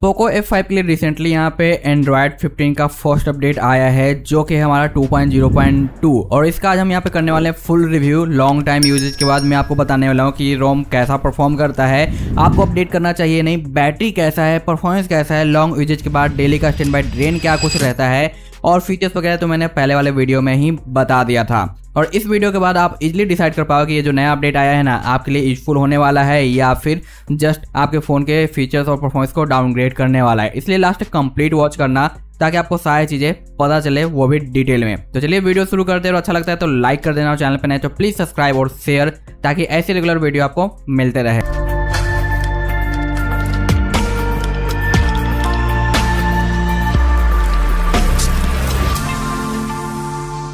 Poco F5 के लिए recently यहाँ पे एंड्रॉयड 15 का फर्स्ट अपडेट आया है जो कि हमारा 2.0.2 और इसका आज हम यहाँ पे करने वाले हैं full review long time usage के बाद मैं आपको बताने वाला हूँ कि रोम कैसा परफॉर्म करता है आपको अपडेट करना चाहिए नहीं बैटरी कैसा है परफॉर्मेंस कैसा है लॉन्ग यूजेज के बाद डेली का स्टैंड बाई ड्रेन क्या कुछ रहता है और फीचर्स वगैरह तो मैंने पहले वाले वीडियो में ही बता दिया था और इस वीडियो के बाद आप इजिली डिसाइड कर पाओगे कि ये जो नया अपडेट आया है ना आपके लिए यूजफुल होने वाला है या फिर जस्ट आपके फ़ोन के फीचर्स और परफॉर्मेंस को डाउनग्रेड करने वाला है इसलिए लास्ट कंप्लीट वॉच करना ताकि आपको सारी चीज़ें पता चले वो भी डिटेल में तो चलिए वीडियो शुरू करते हैं अच्छा लगता है तो लाइक कर देना और चैनल पर नहीं तो प्लीज़ सब्सक्राइब और शेयर ताकि ऐसे रेगुलर वीडियो आपको मिलते रहे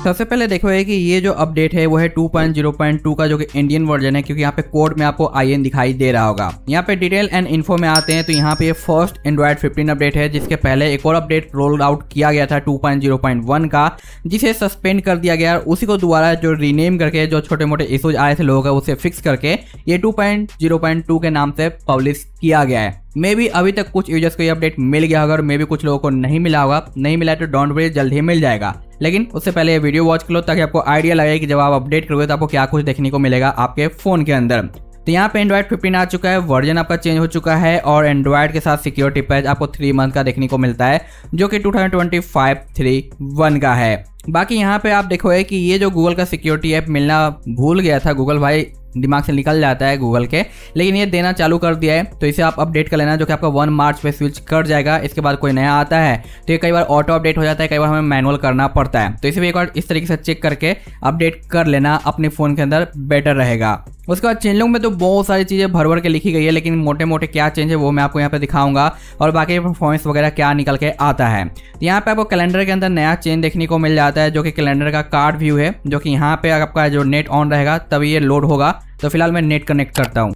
सबसे पहले है कि ये जो अपडेट है वो है 2.0.2 का जो कि इंडियन वर्जन है क्योंकि यहाँ पे कोड में आपको आई दिखाई दे रहा होगा यहाँ पे डिटेल एंड इन्फो में आते हैं तो यहाँ पे फर्स्ट एंड्रॉइड फिफ्टीन अपडेट है जिसके पहले एक और अपडेट रोल आउट किया गया था टू का जिसे सस्पेंड कर दिया गया उसी को दोबारा जो रीनेम करके जो छोटे मोटे इशूज आए थे लोगों का उसे फिक्स करके ये टू के नाम से पब्लिश किया गया है मे भी अभी तक कुछ यूजर्स को ये अपडेट मिल गया होगा और मे भी कुछ लोगों को नहीं मिला होगा नहीं मिला तो डोंट वरी जल्द ही मिल जाएगा लेकिन उससे पहले ये वीडियो वॉच कर लो ताकि आपको आइडिया लगे कि जब आप अपडेट करोगे तो आपको क्या कुछ देखने को मिलेगा आपके फोन के अंदर तो यहाँ पे एंड्रॉइड फिफ्टीन आ चुका है वर्जन आपका चेंज हो चुका है और एंड्रॉइड के साथ सिक्योरिटी पैच आपको थ्री मंथ का देखने को मिलता है जो कि फाइव थ्री वन का है बाकी यहाँ पे आप देखोगे कि ये जो गूगल का सिक्योरिटी ऐप मिलना भूल गया था गूगल भाई दिमाग से निकल जाता है गूगल के लेकिन ये देना चालू कर दिया है तो इसे आप अपडेट कर लेना जो कि आपका वन मार्च पे स्विच कर जाएगा इसके बाद कोई नया आता है तो ये कई बार ऑटो अपडेट हो जाता है कई बार हमें मैनुअल करना पड़ता है तो इसे भी एक बार इस तरीके से चेक करके अपडेट कर लेना अपने फ़ोन के अंदर बेटर रहेगा उसके बाद चेंजलॉग में तो बहुत सारी चीज़ें भर भर के लिखी गई है लेकिन मोटे मोटे क्या चेंज है वो मैं आपको यहाँ पे दिखाऊंगा और बाकी परफॉर्मेंस वगैरह क्या निकल के आता है तो यहाँ पे आपको कैलेंडर के अंदर नया चेंज देखने को मिल जाता है जो कि कैलेंडर का कार्ड व्यू है जो कि यहाँ पे आपका जो नेट ऑन रहेगा तभी ये लोड होगा तो फिलहाल मैं नेट कनेक्ट करता हूँ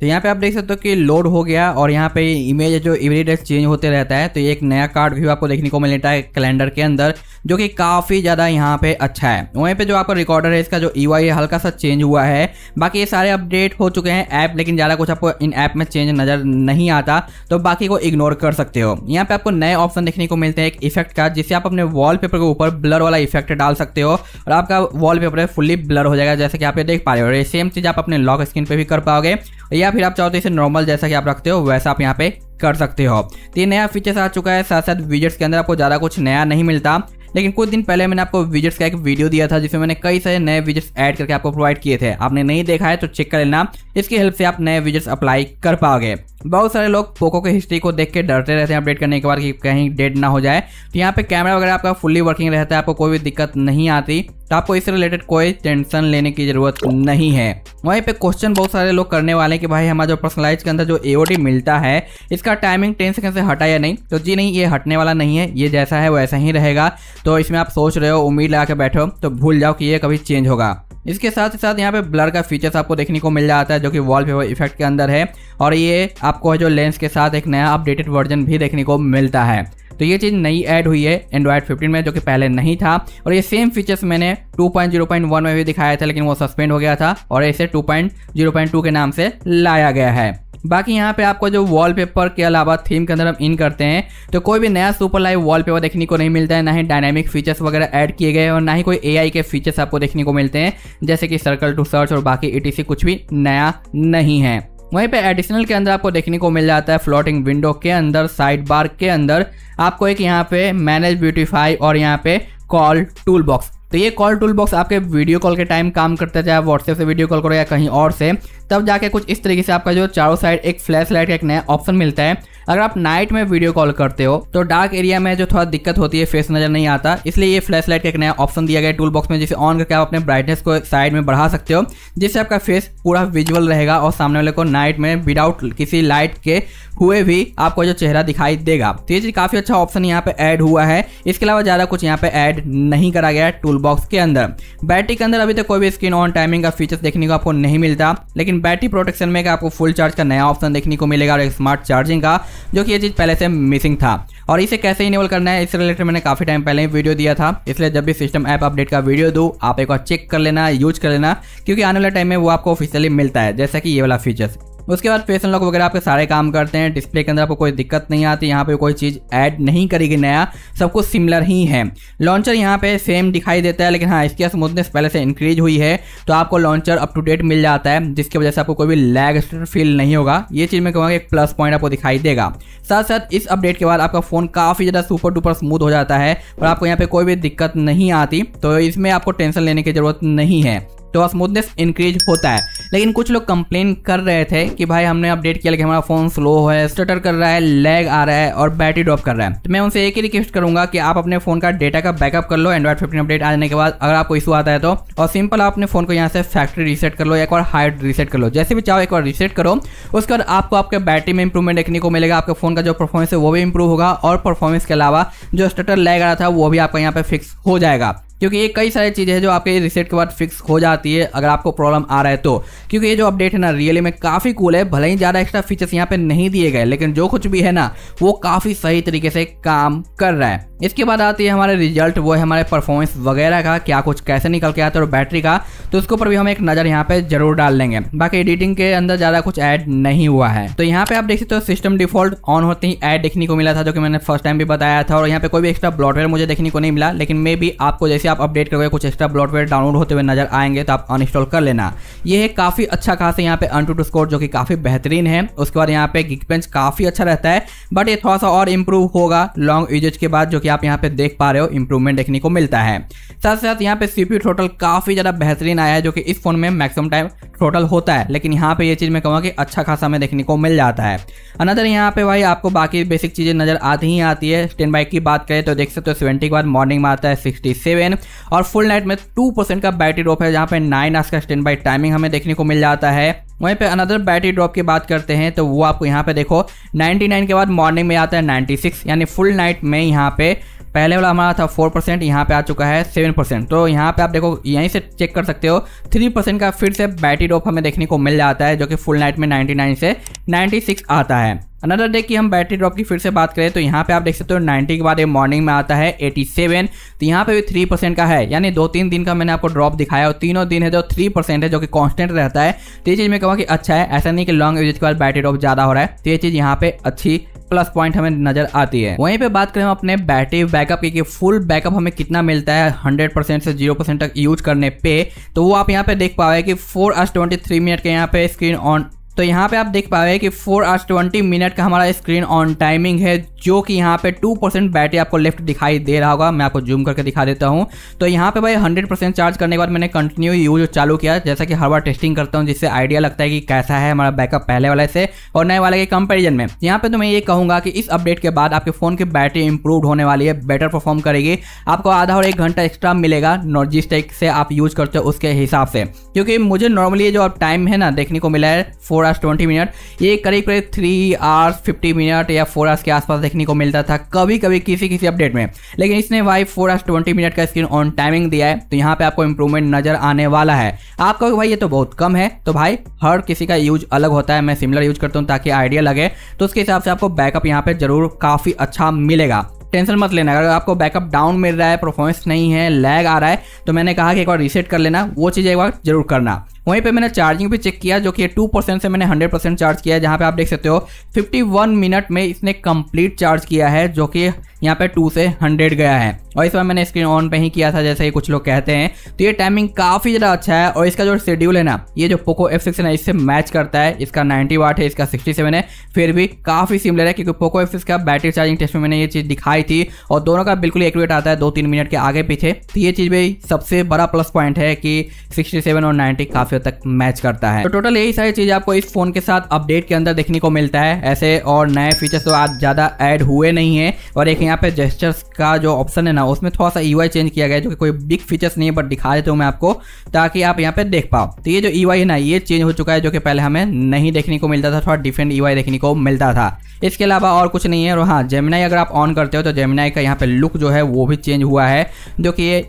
तो यहाँ पे आप देख सकते हो कि लोड हो गया और यहाँ पे इमेज जो एवरी डे चेंज होते रहता है तो ये एक नया कार्ड व्यू आपको देखने को मिलता है कैलेंडर के अंदर जो कि काफ़ी ज़्यादा यहाँ पे अच्छा है वहीं पे जो आपका रिकॉर्डर है इसका जो ई है हल्का सा चेंज हुआ है बाकी ये सारे अपडेट हो चुके हैं ऐप लेकिन ज़्यादा कुछ आपको इन ऐप में चेंज नज़र नहीं आता तो बाकी को इग्नोर कर सकते हो यहाँ पर आपको नए ऑप्शन देखने को मिलते हैं एक इफेक्ट का जिससे आप अपने वॉल के ऊपर ब्लर वाला इफेक्ट डाल सकते हो और आपका वॉल पेपर फुल्ली ब्लर हो जाएगा जैसे कि आप ये देख पा रहे हो सेम चीज़ आप अपने लॉक स्क्रीन पर भी कर पाओगे या फिर आप चाहो तो इसे नॉर्मल जैसा कि आप रखते हो वैसा आप यहाँ पे कर सकते हो तो ये नया फीचर्स आ चुका है साथ साथ विजेट्स के अंदर आपको ज़्यादा कुछ नया नहीं मिलता लेकिन कुछ दिन पहले मैंने आपको विजिट्स का एक वीडियो दिया था जिसमें मैंने कई सारे नए विजिट्स ऐड करके आपको प्रोवाइड किए थे आपने नहीं देखा है तो चेक कर लेना इसकी हेल्प से आप नए विजिट्स अप्लाई कर पाओगे बहुत सारे लोग पोको के हिस्ट्री को देख के डरते रहते हैं अपडेट करने के बाद कि कहीं डेड ना हो जाए तो यहाँ पे कैमरा वगैरह आपका फुल्ली वर्किंग रहता है आपको कोई भी दिक्कत नहीं आती तो आपको इससे रिलेटेड कोई टेंशन लेने की जरूरत नहीं है वहीं पे क्वेश्चन बहुत सारे लोग करने वाले हैं कि भाई हमारा जो पर्सनलाइज के अंदर जो ए मिलता है इसका टाइमिंग टेन सेकंड से हटा या नहीं तो जी नहीं ये हटने वाला नहीं है ये जैसा है वैसा ही रहेगा तो इसमें आप सोच रहे हो उम्मीद लगा के बैठो तो भूल जाओ कि ये कभी चेंज होगा इसके साथ ही साथ यहाँ पे ब्लर का फीचर्स आपको देखने को मिल जाता है जो कि वॉलपेपर इफेक्ट के अंदर है और ये आपको जो लेंस के साथ एक नया अपडेटेड वर्जन भी देखने को मिलता है तो ये चीज़ नई ऐड हुई है एंड्रॉयड 15 में जो कि पहले नहीं था और ये सेम फीचर्स मैंने 2.0.1 में भी दिखाया था लेकिन वो सस्पेंड हो गया था और इसे 2.0.2 के नाम से लाया गया है बाकी यहाँ पे आपको जो वॉलपेपर के अलावा थीम के अंदर हम इन करते हैं तो कोई भी नया सुपर लाइव वॉलपेपर देखने को नहीं मिलता है ना ही डायनामिक फीचर्स वगैरह ऐड किए गए और ना ही कोई एआई के फीचर्स आपको देखने को मिलते हैं जैसे कि सर्कल टू सर्च और बाकी ईटीसी कुछ भी नया नहीं है वहीं पे एडिशनल के अंदर आपको देखने को मिल जाता है फ्लोटिंग विंडो के अंदर साइड बार के अंदर आपको एक यहाँ पे मैनेज ब्यूटीफाई और यहाँ पे कॉल टूल बॉक्स तो ये कॉल टूल बॉक्स आपके वीडियो कॉल के टाइम काम करता है चाहे व्हाट्सएप से वीडियो कॉल करो या कहीं और से तब जाके कुछ इस तरीके से आपका जो चारों साइड एक फ्लैश लाइट का एक नया ऑप्शन मिलता है अगर आप नाइट में वीडियो कॉल करते हो तो डार्क एरिया में जो थोड़ा दिक्कत होती है फेस नजर नहीं आता इसलिए ये फ्लैश लाइट का एक नया ऑप्शन दिया गया टूल बॉक्स में जिसे ऑन करके आप अपने ब्राइटनेस को साइड में बढ़ा सकते हो जिससे आपका फेस पूरा विजुअल रहेगा और सामने वाले को नाइट में विदाउट किसी लाइट के हुए भी आपको जो चेहरा दिखाई देगा तो ये चीज काफी अच्छा ऑप्शन यहाँ पे ऐड हुआ है इसके अलावा ज्यादा कुछ यहाँ पे ऐड नहीं करा गया टूल बॉक्स के अंदर बैटरी के अंदर अभी तक कोई भी स्क्रीन ऑन टाइमिंग का फीचर्स देखने को आपको नहीं मिलता लेकिन बैटरी प्रोटेक्शन में आपको फुल चार्ज का नया ऑप्शन देखने को मिलेगा और एक स्मार्ट चार्जिंग का जो कि ये चीज़ पहले से मिसिंग था और इसे कैसे इनेबल करना है इस रिलेटेड मैंने काफ़ी टाइम पहले ही वीडियो दिया था इसलिए जब भी सिस्टम ऐप अपडेट का वीडियो दूँ आप एक बार चेक कर लेना यूज कर लेना क्योंकि आने वाले टाइम में वो आपको ऑफिशियली मिलता है जैसा कि ये वाला फीचर्स उसके बाद फेस अनलॉक वगैरह आपके सारे काम करते हैं डिस्प्ले के अंदर आपको कोई दिक्कत नहीं आती यहाँ पे कोई चीज़ ऐड नहीं करेगी नया सब कुछ सिमिलर ही है लॉन्चर यहाँ पे सेम दिखाई देता है लेकिन हाँ इसकी स्मूथनेस पहले से इंक्रीज हुई है तो आपको लॉन्चर अप टू डेट मिल जाता है जिसकी वजह से आपको कोई भी लैग फील नहीं होगा ये चीज़ मैं कहूँगा एक प्लस पॉइंट आपको दिखाई देगा साथ साथ इस अपडेट के बाद आपका फ़ोन काफ़ी ज़्यादा सुपर डुपर स्मूथ हो जाता है और आपको यहाँ पे कोई भी दिक्कत नहीं आती तो इसमें आपको टेंशन लेने की ज़रूरत नहीं है तो स्मूथनेस इंक्रीज होता है लेकिन कुछ लोग कंप्लेन कर रहे थे कि भाई हमने अपडेट किया लेकिन हमारा फ़ोन स्लो है स्टटर कर रहा है लैग आ रहा है और बैटरी ड्रॉप कर रहा है तो मैं उनसे एक ही रिक्वेस्ट करूंगा कि आप अपने फ़ोन का डेटा का बैकअप कर लो एंड्रॉइड फिफ्टीन अपडेट आने के बाद अगर आपको इशू आता है तो और सिंपल आप अपने फ़ोन को यहाँ से फैक्ट्री रीसेट कर लो एक बार हार्ड रीसेट कर लो जैसे भी चाहो एक बार रीसेट करो उसके बाद आपको आपके बैटरी में इंप्रूवमेंट देखने को मिलेगा आपके फ़ोन का जो परफॉर्मेंस है वो भी इंप्रूव होगा और परफॉर्मेंस के अलावा जो स्टटर लैग आ रहा था वो भी आपका यहाँ पर फिक्स हो जाएगा क्योंकि ये कई सारी चीज़ें हैं जो आपके रिसेट के बाद फिक्स हो जाती है अगर आपको प्रॉब्लम आ रहा है तो क्योंकि ये जो अपडेट है ना रियली में काफ़ी कूल है भले ही ज़्यादा एक्स्ट्रा फीचर्स यहाँ पे नहीं दिए गए लेकिन जो कुछ भी है ना वो काफ़ी सही तरीके से काम कर रहा है इसके बाद आती है हमारे रिजल्ट वो है हमारे परफॉर्मेंस वगैरह का क्या कुछ कैसे निकल के आता है और बैटरी का तो उसके ऊपर भी हम एक नज़र यहाँ पे जरूर डाल लेंगे बाकी एडिटिंग के अंदर ज़्यादा कुछ ऐड नहीं हुआ है तो यहाँ पे आप देख सकते हो तो सिस्टम डिफॉल्ट ऑन होते ही ऐड देखने को मिला था जो कि मैंने फर्स्ट टाइम भी बताया था और यहाँ पे कोई भी एक्स्ट्रा ब्लॉटवेयर मुझे देखने को नहीं मिला लेकिन मे भी आपको जैसे आप अपडेट करोगे कुछ एक्स्ट्रा ब्लॉटवेयर डाउनलोड होते हुए नजर आएंगे तो आप अनइंस्टॉल कर लेना ये है काफ़ी अच्छा खास है यहाँ पे टू स्कोर जो कि काफ़ी बेहतरीन है उसके बाद यहाँ पे बेंच काफ़ी अच्छा रहता है बट ये थोड़ा सा और इम्प्रूव होगा लॉन्ग यूजेज के बाद जो कि कि आप यहाँ पे देख पा रहे हो इंप्रूवमेंट देखने को मिलता है साथ साथ यहाँ पे सीपीयू टोटल काफ़ी ज़्यादा बेहतरीन आया है जो कि इस फोन में मैक्सिमम टाइम टोटल होता है लेकिन यहाँ पे ये चीज़ मैं कहूँगा कि अच्छा खासा में देखने को मिल जाता है अनदर यहाँ पे भाई आपको बाकी बेसिक चीज़ें नज़र आती ही आती है स्टैंड बाइक की बात करें तो देख सकते हो सेवेंटी के बाद मॉर्निंग में आता है सिक्सटी सेवन और फुल नाइट में टू परसेंट का बैटरी रोप है जहाँ पे नाइन आवर्स का स्टैंड बाई टाइमिंग हमें देखने को मिल जाता है वहीं पे अनदर बैटरी ड्रॉप की बात करते हैं तो वो आपको यहाँ पे देखो 99 के बाद मॉर्निंग में आता है 96 यानी फुल नाइट में यहाँ पे पहले वाला हमारा था फोर परसेंट यहाँ पे आ चुका है सेवन परसेंट तो यहाँ पे आप देखो यहीं से चेक कर सकते हो थ्री परसेंट का फिर से बैटरी ड्रॉप हमें देखने को मिल जाता है जो कि फुल नाइट में नाइन्टी नाइन से नाइन्टी सिक्स आता है अनदर डे की हम बैटरी ड्रॉप की फिर से बात करें तो यहाँ पे आप देख सकते हो 90 के बाद ये मॉर्निंग में आता है 87 तो यहाँ पे भी 3 परसेंट का है यानी दो तीन दिन का मैंने आपको ड्रॉप दिखाया और तीनों दिन है जो 3 परसेंट है जो कि कांस्टेंट रहता है तो ये चीज़ मैं कहूँगा कि अच्छा है ऐसा नहीं कि लॉन्ग यूज के बाद बैटरी ड्रॉप ज़्यादा हो रहा है तो ये चीज़ यहाँ पे अच्छी प्लस पॉइंट हमें नजर आती है वहीं पे बात करें हम अपने बैटरी बैकअप की फुल बैकअप हमें कितना मिलता है हंड्रेड परसेंट से जीरो परसेंट तक यूज करने पे तो वो आप यहाँ पे देख पाए कि फोर आज ट्वेंटी थ्री मिनट के यहाँ पे स्क्रीन ऑन तो यहाँ पे आप देख पाए कि फोर आवर्स ट्वेंटी मिनट का हमारा स्क्रीन ऑन टाइमिंग है जो कि यहाँ पे टू परसेंट बैटरी आपको लेफ्ट दिखाई दे रहा होगा मैं आपको जूम करके दिखा देता हूँ तो यहाँ पे भाई हंड्रेड परसेंट चार्ज करने के बाद मैंने कंटिन्यू यूज चालू किया जैसा कि हर बार टेस्टिंग करता हूँ जिससे आइडिया लगता है कि कैसा है हमारा बैकअप पहले वाले से और नए वाले के कंपेरिजन में यहाँ पर तो मैं ये कहूँगा कि इस अपडेट के बाद आपके फ़ोन की बैटरी इंप्रूव होने वाली है बेटर परफॉर्म करेगी आपको आधा और एक घंटा एक्स्ट्रा मिलेगा जिस टाइप से आप यूज करते हो उसके हिसाब से क्योंकि मुझे नॉर्मली जो टाइम है ना देखने को मिला है फोर आवर्स ट्वेंटी मिनट ये करीब करीब थ्री आवर्स फिफ्टी मिनट या फोर आवर्स के आसपास देखने को मिलता था कभी कभी किसी किसी अपडेट में लेकिन इसने भाई फोर आवर्स ट्वेंटी मिनट का स्क्रीन ऑन टाइमिंग दिया है तो यहाँ पे आपको इंप्रूवमेंट नजर आने वाला है आप कहोगे भाई ये तो बहुत कम है तो भाई हर किसी का यूज अलग होता है मैं सिमिलर यूज करता हूँ ताकि आइडिया लगे तो उसके हिसाब से आपको बैकअप यहाँ पे जरूर काफी अच्छा मिलेगा टेंशन मत लेना अगर आपको बैकअप डाउन मिल रहा है परफॉर्मेंस नहीं है लैग आ रहा है तो मैंने कहा कि एक बार रीसेट कर लेना वो चीज़ एक बार जरूर करना वहीं पे मैंने चार्जिंग भी चेक किया जो कि टू परसेंट से मैंने हंड्रेड परसेंट चार्ज किया है जहाँ पे आप देख सकते हो फिफ्टी वन मिनट में इसने कंप्लीट चार्ज किया है जो कि यहाँ पे टू से हंड्रेड गया है और इस बार मैंने स्क्रीन ऑन पे ही किया था जैसे कुछ लोग कहते हैं तो ये टाइमिंग काफ़ी ज़्यादा अच्छा है और इसका जो शेड्यूल है ना ये जो पोको एफ सिक्स है ना इससे मैच करता है इसका नाइन्टी वाट है इसका सिक्सटी सेवन है फिर भी काफ़ी सिमिलर है क्योंकि पोको एफ सिक्स का बैटरी चार्जिंग टेस्ट में मैंने ये चीज़ दिखाई थी और दोनों का बिल्कुल एक्यूरेट आता है दो तीन मिनट के आगे पीछे तो ये चीज़ भी सबसे बड़ा प्लस पॉइंट है कि सिक्सटी और नाइन्टी काफ़ी मीटर तक मैच करता है तो टोटल यही सारी चीज आपको इस फोन के साथ अपडेट के अंदर देखने को मिलता है ऐसे और नए फीचर्स तो आज ज्यादा ऐड हुए नहीं है और एक यहाँ पे जेस्टर्स का जो ऑप्शन है ना उसमें थोड़ा सा ई e चेंज किया गया जो कि कोई बिग फीचर्स नहीं है बट दिखा देता हूँ मैं आपको ताकि आप यहाँ पे देख पाओ तो ये जो ई e है ना ये चेंज हो चुका है जो कि पहले हमें नहीं देखने को मिलता था थोड़ा डिफरेंट ई e देखने को मिलता था इसके अलावा और कुछ नहीं है और हाँ जेमिनाई अगर आप ऑन करते हो तो जेमिनाई का यहाँ पे लुक जो है वो भी चेंज हुआ है जो कि ये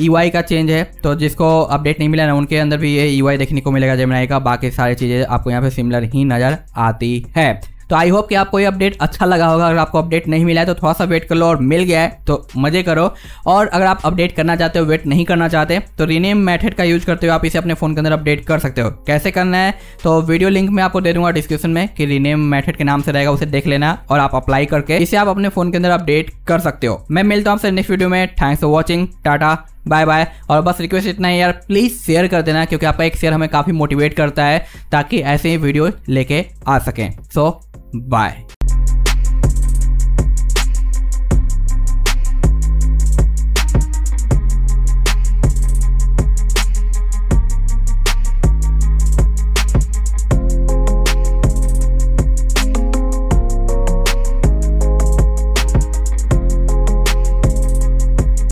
ई e का चेंज है तो जिसको अपडेट नहीं मिला ना उनके अंदर भी ये ई e देखने को मिलेगा जेमिनाई का बाकी सारी चीज़ें आपको यहाँ पे सिमिलर ही नज़र आती है तो आई होप कि आपको ये अपडेट अच्छा लगा होगा अगर आपको अपडेट नहीं मिला है तो थोड़ा सा वेट कर लो और मिल गया है तो मजे करो और अगर आप अपडेट करना चाहते हो वेट नहीं करना चाहते तो रीनेम मेथड का यूज करते हुए आप इसे अपने फोन के अंदर अपडेट कर सकते हो कैसे करना है तो वीडियो लिंक मैं आपको दे दूंगा डिस्क्रिप्शन में कि रीनेम मैथड के नाम से रहेगा उसे देख लेना और आप अप्लाई करके इसे आप अपने फोन के अंदर अपडेट कर सकते हो मैं मिलता हूँ आपसे नेक्स्ट वीडियो में thanks for watching tata bye bye और बस रिक्वेस्ट इतना है यार प्लीज़ शेयर कर देना क्योंकि आपका एक शेयर हमें काफ़ी मोटिवेट करता है ताकि ऐसे ही वीडियो लेके आ सकें सो so, बाय